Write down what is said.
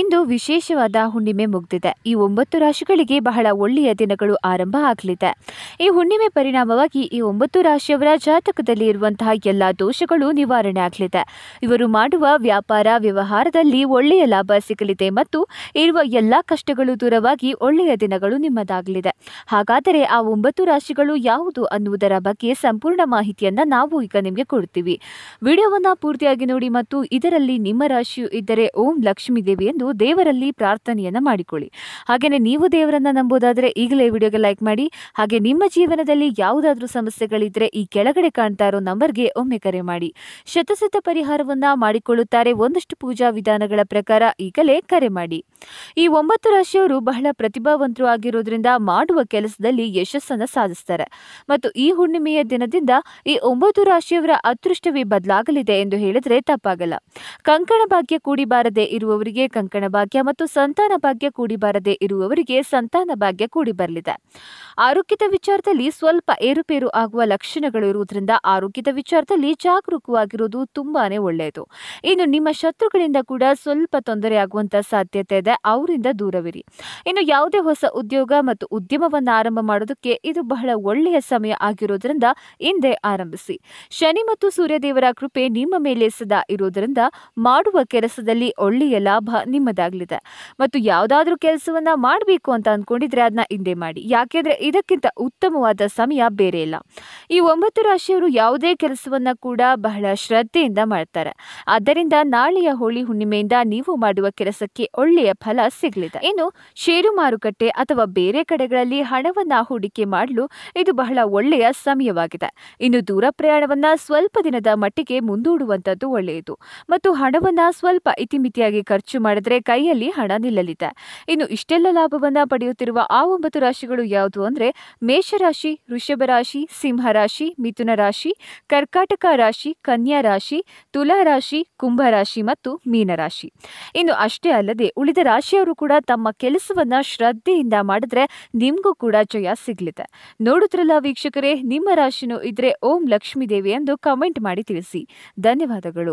ಇಂದು ವಿಶೇಷವಾದ ಹುಣ್ಣಿಮೆ ಮುಗ್ದಿದೆ ಈ ಒಂಬತ್ತು ರಾಶಿಗಳಿಗೆ ಬಹಳ ಒಳ್ಳೆಯ ದಿನಗಳು ಆರಂಭ ಆಗಲಿದೆ ಈ ಹುಣ್ಣಿಮೆ ಪರಿಣಾಮವಾಗಿ ಈ ಒಂಬತ್ತು ರಾಶಿಯವರ ಜಾತಕದಲ್ಲಿ ಇರುವಂತಹ ಎಲ್ಲ ದೋಷಗಳು ನಿವಾರಣೆ ಆಗಲಿದೆ ಇವರು ಮಾಡುವ ವ್ಯಾಪಾರ ವ್ಯವಹಾರದಲ್ಲಿ ಒಳ್ಳೆಯ ಲಾಭ ಸಿಗಲಿದೆ ಮತ್ತು ಇರುವ ಎಲ್ಲ ಕಷ್ಟಗಳು ದೂರವಾಗಿ ಒಳ್ಳೆಯ ದಿನಗಳು ನಿಮ್ಮದಾಗಲಿದೆ ಹಾಗಾದರೆ ಆ ಒಂಬತ್ತು ರಾಶಿಗಳು ಯಾವುದು ಅನ್ನುವುದರ ಬಗ್ಗೆ ಸಂಪೂರ್ಣ ಮಾಹಿತಿಯನ್ನು ನಾವು ಈಗ ನಿಮಗೆ ಕೊಡ್ತೀವಿ ವಿಡಿಯೋವನ್ನು ಪೂರ್ತಿಯಾಗಿ ನೋಡಿ ಮತ್ತು ಇದರಲ್ಲಿ ನಿಮ್ಮ ರಾಶಿಯು ಇದ್ದರೆ ಓಂ ಲಕ್ಷ್ಮಿ ಮಾಡಿದ್ದೇವೆ ಎಂದು ದೇವರಲ್ಲಿ ಪ್ರಾರ್ಥನೆಯನ್ನು ಮಾಡಿಕೊಳ್ಳಿ ಹಾಗೆಯೇ ನೀವು ದೇವರನ್ನು ನಂಬೋದಾದರೆ ಈಗಲೇ ವಿಡಿಯೋಗೆ ಲೈಕ್ ಮಾಡಿ ಹಾಗೆ ನಿಮ್ಮ ಜೀವನದಲ್ಲಿ ಯಾವುದಾದ್ರೂ ಸಮಸ್ಯೆಗಳಿದ್ರೆ ಈ ಕೆಳಗಡೆ ಕಾಣ್ತಾ ಇರೋ ನಂಬರ್ಗೆ ಒಮ್ಮೆ ಕರೆ ಮಾಡಿ ಶತಸಿದ್ಧ ಪರಿಹಾರವನ್ನ ಮಾಡಿಕೊಳ್ಳುತ್ತಾರೆ ಒಂದಷ್ಟು ಪೂಜಾ ವಿಧಾನಗಳ ಪ್ರಕಾರ ಈಗಲೇ ಕರೆ ಮಾಡಿ ಈ ಒಂಬತ್ತು ರಾಶಿಯವರು ಬಹಳ ಪ್ರತಿಭಾವಂತರು ಆಗಿರೋದ್ರಿಂದ ಮಾಡುವ ಕೆಲಸದಲ್ಲಿ ಯಶಸ್ಸನ್ನು ಸಾಧಿಸ್ತಾರೆ ಮತ್ತು ಈ ಹುಣ್ಣಿಮೆಯ ದಿನದಿಂದ ಈ ಒಂಬತ್ತು ರಾಶಿಯವರ ಅದೃಷ್ಟವೇ ಬದಲಾಗಲಿದೆ ಎಂದು ಹೇಳಿದ್ರೆ ತಪ್ಪಾಗಲ್ಲ ಕಂಕಣ ಭಾಗ್ಯ ಕೂಡಿಬಾರದೆ ಬಾರದೆ ಇರುವವರಿಗೆ ಇರುವವರಿಗೆ ಕಂಕಣ ಭಾಗ್ಯ ಮತ್ತು ಸಂತಾನ ಭಾಗ್ಯ ಬರದೆ ಇರುವವರಿಗೆ ಸಂತಾನ ಭಾಗ್ಯ ಕೂಡಿ ಬರಲಿದೆ ಆರೋಗ್ಯದ ವಿಚಾರದಲ್ಲಿ ಸ್ವಲ್ಪ ಏರುಪೇರು ಆಗುವ ಲಕ್ಷಣಗಳು ಇರುವುದರಿಂದ ಆರೋಗ್ಯದ ವಿಚಾರದಲ್ಲಿ ಜಾಗರೂಕವಾಗಿರುವುದು ತುಂಬಾನೇ ಒಳ್ಳೆಯದು ಇನ್ನು ನಿಮ್ಮ ಶತ್ರುಗಳಿಂದ ಕೂಡ ಸ್ವಲ್ಪ ತೊಂದರೆ ಆಗುವಂತ ಸಾಧ್ಯತೆ ಇದೆ ಅವರಿಂದ ದೂರವಿರಿ ಇನ್ನು ಯಾವುದೇ ಹೊಸ ಉದ್ಯೋಗ ಮತ್ತು ಉದ್ಯಮವನ್ನು ಆರಂಭ ಮಾಡೋದಕ್ಕೆ ಇದು ಬಹಳ ಒಳ್ಳೆಯ ಸಮಯ ಆಗಿರೋದ್ರಿಂದ ಹಿಂದೆ ಆರಂಭಿಸಿ ಶನಿ ಮತ್ತು ಸೂರ್ಯದೇವರ ಕೃಪೆ ನಿಮ್ಮ ಮೇಲೆ ಸದಾ ಇರುವುದರಿಂದ ಮಾಡುವ ಕೆಲಸದಲ್ಲಿ ಒಳ್ಳೆಯ ಲಾಭ ಲಾಭ ನಿಮ್ಮದಾಗಲಿದೆ ಮತ್ತು ಯಾವುದಾದ್ರೂ ಕೆಲಸವನ್ನ ಮಾಡಬೇಕು ಅಂತ ಅಂದ್ಕೊಂಡಿದ್ರೆ ಅದನ್ನ ಹಿಂದೆ ಮಾಡಿ ಯಾಕೆಂದ್ರೆ ಇದಕ್ಕಿಂತ ಉತ್ತಮವಾದ ಸಮಯ ಬೇರೆ ಇಲ್ಲ ಈ ಒಂಬತ್ತು ರಾಶಿಯವರು ಯಾವುದೇ ಕೆಲಸವನ್ನ ಕೂಡ ಬಹಳ ಶ್ರದ್ಧೆಯಿಂದ ಮಾಡ್ತಾರೆ ಆದ್ದರಿಂದ ನಾಳೆಯ ಹೋಳಿ ಹುಣ್ಣಿಮೆಯಿಂದ ನೀವು ಮಾಡುವ ಕೆಲಸಕ್ಕೆ ಒಳ್ಳೆಯ ಫಲ ಸಿಗಲಿದೆ ಇನ್ನು ಷೇರು ಮಾರುಕಟ್ಟೆ ಅಥವಾ ಬೇರೆ ಕಡೆಗಳಲ್ಲಿ ಹಣವನ್ನ ಹೂಡಿಕೆ ಮಾಡಲು ಇದು ಬಹಳ ಒಳ್ಳೆಯ ಸಮಯವಾಗಿದೆ ಇನ್ನು ದೂರ ಪ್ರಯಾಣವನ್ನ ಸ್ವಲ್ಪ ದಿನದ ಮಟ್ಟಿಗೆ ಮುಂದೂಡುವಂತದ್ದು ಒಳ್ಳೆಯದು ಮತ್ತು ಹಣವನ್ನ ಸ್ವಲ್ಪ ಇತಿಮಿತಿಯಾಗಿ ಖರ್ಚು ಖರ್ಚು ಮಾಡಿದ್ರೆ ಕೈಯಲ್ಲಿ ಹಣ ನಿಲ್ಲಲಿದೆ ಇನ್ನು ಇಷ್ಟೆಲ್ಲ ಲಾಭವನ್ನ ಪಡೆಯುತ್ತಿರುವ ಆ ಒಂಬತ್ತು ರಾಶಿಗಳು ಯಾವುದು ಅಂದರೆ ಮೇಷರಾಶಿ ಋಷಭ ರಾಶಿ ಸಿಂಹರಾಶಿ ಮಿಥುನ ರಾಶಿ ಕರ್ಕಾಟಕ ರಾಶಿ ಕನ್ಯಾ ರಾಶಿ ತುಲಾ ರಾಶಿ ಕುಂಭರಾಶಿ ಮತ್ತು ಮೀನರಾಶಿ ಇನ್ನು ಅಷ್ಟೇ ಅಲ್ಲದೆ ಉಳಿದ ರಾಶಿಯವರು ಕೂಡ ತಮ್ಮ ಕೆಲಸವನ್ನ ಶ್ರದ್ಧೆಯಿಂದ ಮಾಡಿದ್ರೆ ನಿಮಗೂ ಕೂಡ ಜಯ ಸಿಗಲಿದೆ ನೋಡುತ್ತಿರಲ್ಲ ವೀಕ್ಷಕರೇ ನಿಮ್ಮ ರಾಶಿನೂ ಇದ್ರೆ ಓಂ ಲಕ್ಷ್ಮೀ ದೇವಿ ಎಂದು ಕಮೆಂಟ್ ಮಾಡಿ ತಿಳಿಸಿ ಧನ್ಯವಾದಗಳು